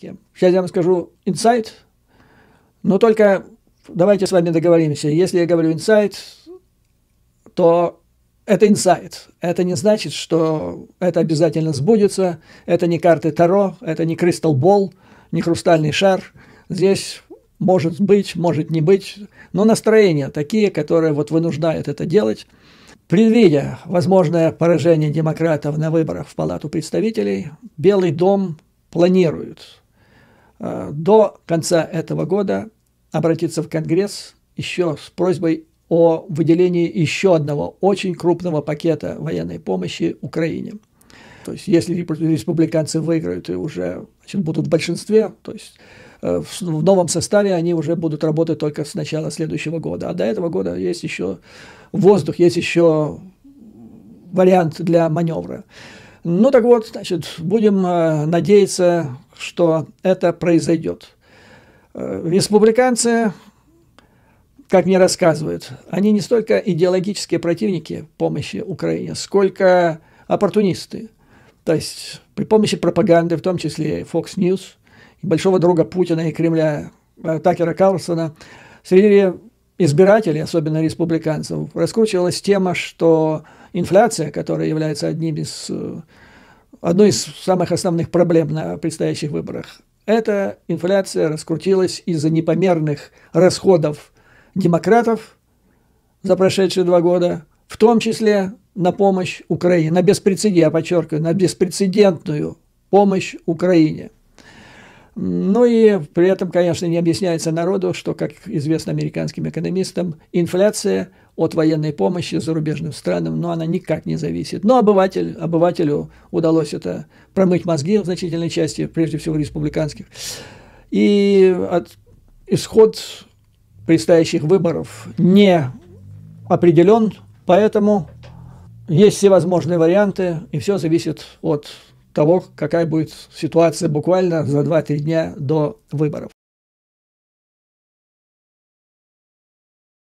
Сейчас я вам скажу инсайт, но только давайте с вами договоримся. Если я говорю инсайт, то это инсайт. Это не значит, что это обязательно сбудется. Это не карты Таро, это не кристалл бол, не хрустальный шар. Здесь может быть, может не быть, но настроения такие, которые вот вынуждают это делать. Предвидя возможное поражение демократов на выборах в Палату представителей, Белый дом планирует Э, до конца этого года обратиться в Конгресс еще с просьбой о выделении еще одного очень крупного пакета военной помощи Украине. То есть, если республиканцы выиграют и уже значит, будут в большинстве, то есть э, в новом составе они уже будут работать только с начала следующего года. А до этого года есть еще воздух, есть еще вариант для маневра. Ну так вот, значит, будем э, надеяться, что это произойдет. Э, республиканцы, как мне рассказывают, они не столько идеологические противники помощи Украине, сколько оппортунисты. То есть при помощи пропаганды, в том числе Fox News, большого друга Путина и Кремля э, Такера Карлсона, среди избирателей, особенно республиканцев, раскручивалась тема, что инфляция, которая является одним из э, одной из самых основных проблем на предстоящих выборах. Эта инфляция раскрутилась из-за непомерных расходов демократов за прошедшие два года, в том числе на помощь Украине, на беспрецедент, я подчеркиваю, на беспрецедентную помощь Украине. Ну и при этом, конечно, не объясняется народу, что, как известно американским экономистам, инфляция – от военной помощи зарубежным странам, но она никак не зависит. Но обыватель, обывателю удалось это промыть мозги в значительной части, прежде всего республиканских. И от, исход предстоящих выборов не определен, поэтому есть всевозможные варианты, и все зависит от того, какая будет ситуация буквально за 2-3 дня до выборов.